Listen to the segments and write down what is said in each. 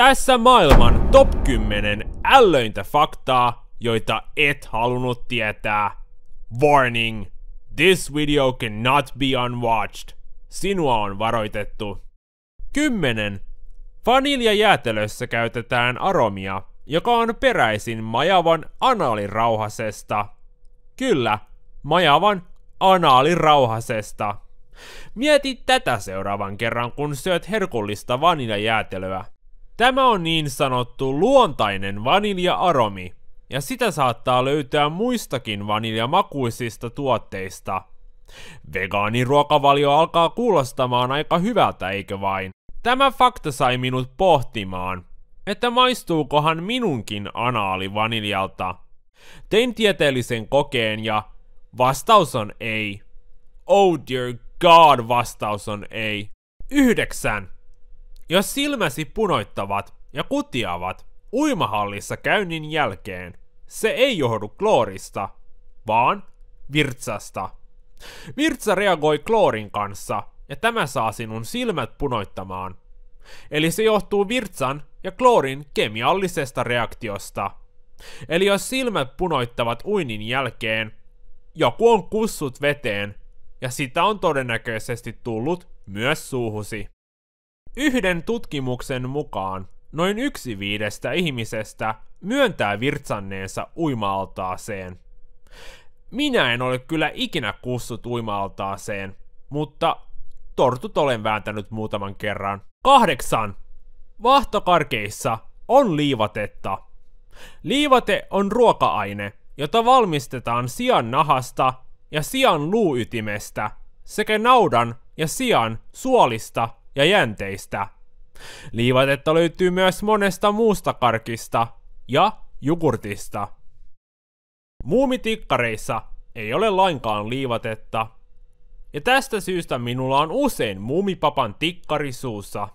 Tässä maailman top 10 ällöintä faktaa, joita et halunnut tietää. Warning! This video cannot be unwatched. Sinua on varoitettu. 10. Vaniljajäätelössä käytetään aromia, joka on peräisin majavan anaalirauhasesta. Kyllä, majavan anaalirauhasesta. Mieti tätä seuraavan kerran, kun syöt herkullista vaniljajäätelöä. Tämä on niin sanottu luontainen vanilja-aromi, ja sitä saattaa löytää muistakin vaniljamakuisista tuotteista. Vegaaniruokavalio alkaa kuulostamaan aika hyvältä, eikö vain? Tämä fakta sai minut pohtimaan, että maistuukohan minunkin anaali vaniljalta. Tein tieteellisen kokeen ja vastaus on ei. Oh dear god, vastaus on ei. Yhdeksän jos silmäsi punoittavat ja kutiavat uimahallissa käynnin jälkeen, se ei johdu kloorista, vaan virtsasta. Virtsa reagoi kloorin kanssa ja tämä saa sinun silmät punoittamaan. Eli se johtuu virtsan ja kloorin kemiallisesta reaktiosta. Eli jos silmät punoittavat uinin jälkeen, joku on kussut veteen ja sitä on todennäköisesti tullut myös suuhusi. Yhden tutkimuksen mukaan noin yksi viidestä ihmisestä myöntää virtsanneensa uimaaltaaseen. Minä en ole kyllä ikinä kussut uimaaltaaseen, mutta tortut olen vääntänyt muutaman kerran. Kahdeksan. Vahtokarkeissa on liivatetta. Liivate on ruoka-aine, jota valmistetaan sian nahasta ja sian luuytimestä sekä naudan ja sian suolista ja jänteistä. Liivatetta löytyy myös monesta muusta karkista ja jogurtista. Muumitikkareissa ei ole lainkaan liivatetta. Ja tästä syystä minulla on usein muumipapan tikkari suussa.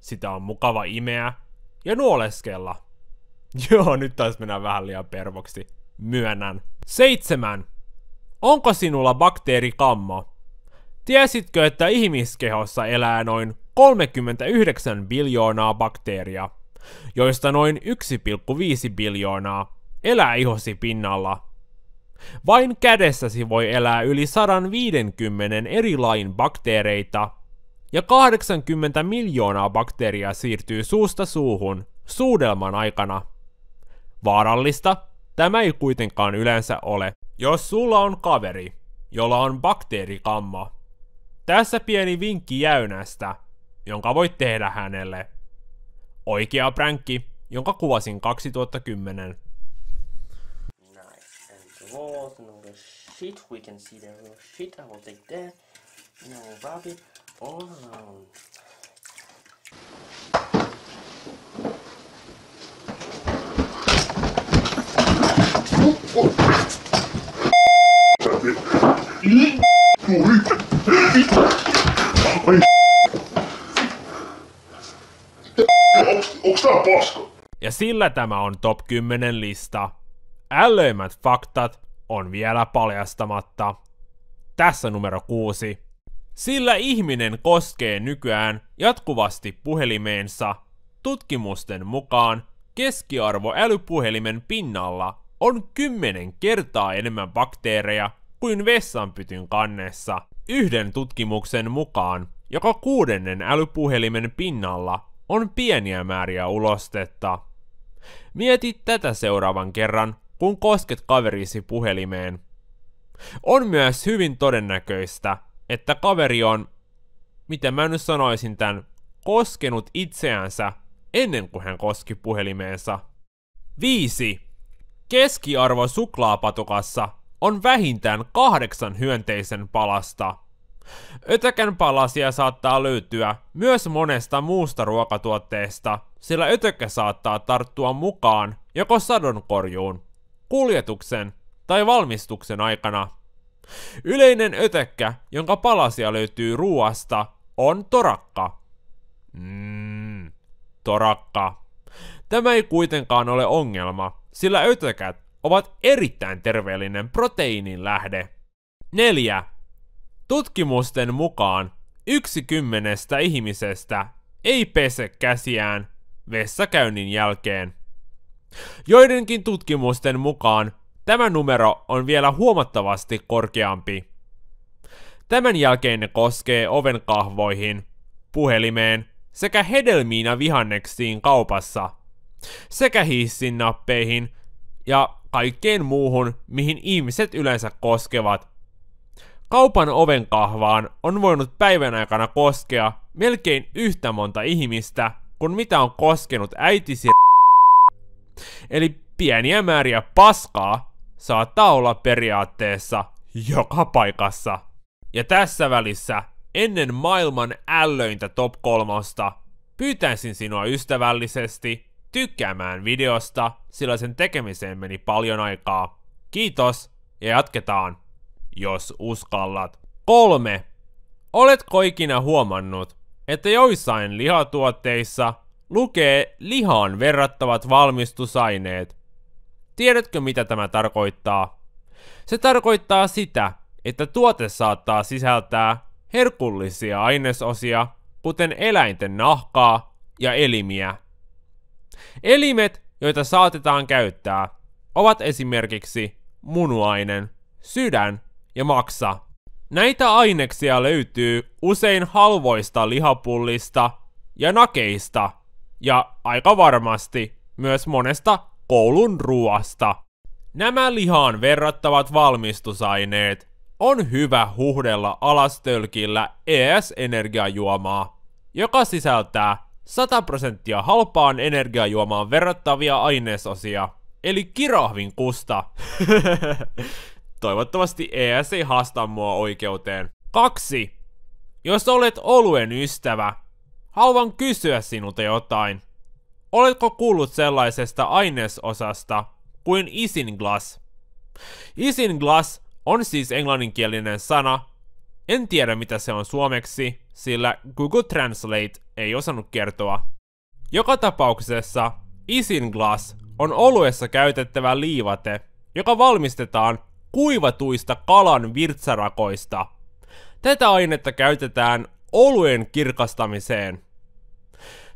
Sitä on mukava imeä ja nuoleskella. Joo, nyt taas mennään vähän liian pervoksi. Myönnän. 7. Onko sinulla bakteerikammo? Tiesitkö, että ihmiskehossa elää noin 39 biljoonaa bakteeria, joista noin 1,5 biljoonaa elää ihosi pinnalla? Vain kädessäsi voi elää yli 150 eri lain bakteereita, ja 80 miljoonaa bakteeria siirtyy suusta suuhun suudelman aikana. Vaarallista tämä ei kuitenkaan yleensä ole, jos sulla on kaveri, jolla on bakteerikamma tässä pieni vinkki jäynästä, jonka voit tehdä hänelle. Oikea pränkki, jonka kuvasin 2010. walls and all the shit we can see shit I will take and I will wrap it all around. sillä tämä on top 10 lista. Älöimmät faktat on vielä paljastamatta. Tässä numero 6. Sillä ihminen koskee nykyään jatkuvasti puhelimeensa. Tutkimusten mukaan keskiarvo älypuhelimen pinnalla on 10 kertaa enemmän bakteereja kuin vessanpytyn kannessa. Yhden tutkimuksen mukaan joka kuudennen älypuhelimen pinnalla on pieniä määriä ulostetta. Mieti tätä seuraavan kerran, kun kosket kaverisi puhelimeen. On myös hyvin todennäköistä, että kaveri on, miten mä nyt sanoisin tämän, koskenut itseänsä ennen kuin hän koski puhelimeensa. 5. Keskiarvo suklaapatukassa on vähintään kahdeksan hyönteisen palasta. Ötäkän palasia saattaa löytyä myös monesta muusta ruokatuotteesta, sillä ötökkä saattaa tarttua mukaan joko sadonkorjuun, kuljetuksen tai valmistuksen aikana. Yleinen ötökkä, jonka palasia löytyy ruoasta, on torakka. Mmm, torakka. Tämä ei kuitenkaan ole ongelma, sillä ötökät ovat erittäin terveellinen proteiinin lähde. 4. Tutkimusten mukaan yksi kymmenestä ihmisestä ei pese käsiään vessakäynnin jälkeen. Joidenkin tutkimusten mukaan tämä numero on vielä huomattavasti korkeampi. Tämän jälkeen ne koskee ovenkahvoihin, puhelimeen sekä hedelmiin ja vihanneksiin kaupassa, sekä hissin nappeihin ja kaikkeen muuhun, mihin ihmiset yleensä koskevat. Kaupan ovenkahvaan on voinut päivän aikana koskea melkein yhtä monta ihmistä kun mitä on koskenut äitisi Eli pieniä määriä paskaa saattaa olla periaatteessa joka paikassa. Ja tässä välissä, ennen maailman ällöintä top kolmosta, pyytäisin sinua ystävällisesti tykkäämään videosta, sillä sen tekemiseen meni paljon aikaa. Kiitos ja jatketaan, jos uskallat. 3. Oletko ikinä huomannut, että joissain lihatuotteissa lukee lihaan verrattavat valmistusaineet. Tiedätkö mitä tämä tarkoittaa? Se tarkoittaa sitä, että tuote saattaa sisältää herkullisia ainesosia, kuten eläinten nahkaa ja elimiä. Elimet, joita saatetaan käyttää, ovat esimerkiksi munuainen, sydän ja maksa. Näitä aineksia löytyy usein halvoista lihapullista ja nakeista, ja aika varmasti myös monesta koulun ruoasta. Nämä lihaan verrattavat valmistusaineet on hyvä huhdella alastölkillä ES-energiajuomaa, joka sisältää 100 prosenttia halpaan energiajuomaan verrattavia ainesosia, eli kirahvin kusta. Toivottavasti ES ei haasta mua oikeuteen. 2. Jos olet oluen ystävä, haluan kysyä sinulta jotain. Oletko kuullut sellaisesta ainesosasta kuin isinglass? Isinglass on siis englanninkielinen sana. En tiedä mitä se on suomeksi, sillä Google Translate ei osannut kertoa. Joka tapauksessa isinglass on oluessa käytettävä liivate, joka valmistetaan kuivatuista kalan virtsarakoista. Tätä ainetta käytetään oluen kirkastamiseen.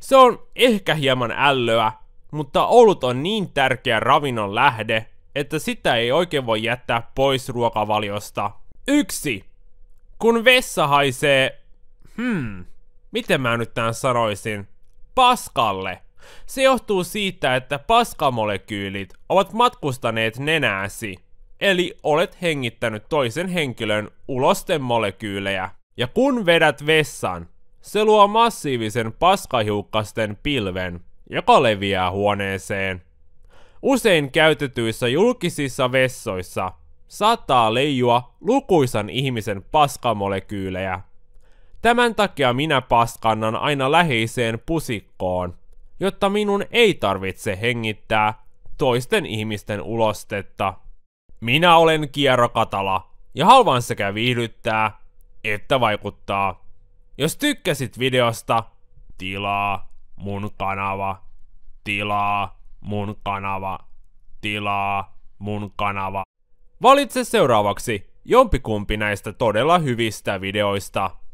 Se on ehkä hieman ällöä, mutta olut on niin tärkeä ravinnon lähde, että sitä ei oikein voi jättää pois ruokavaliosta. 1. Kun vessa haisee... Hmm, miten mä nyt tämän sanoisin? Paskalle. Se johtuu siitä, että paskamolekyylit ovat matkustaneet nenääsi eli olet hengittänyt toisen henkilön ulosten molekyylejä. Ja kun vedät vessan, se luo massiivisen paskahiukkasten pilven, joka leviää huoneeseen. Usein käytetyissä julkisissa vessoissa saattaa leijua lukuisan ihmisen paskamolekyylejä. Tämän takia minä paskannan aina läheiseen pusikkoon, jotta minun ei tarvitse hengittää toisten ihmisten ulostetta. Minä olen Kierrokatala ja haluan sekä viihdyttää että vaikuttaa. Jos tykkäsit videosta, tilaa mun kanava, tilaa mun kanava, tilaa mun kanava. Valitse seuraavaksi jompikumpi näistä todella hyvistä videoista.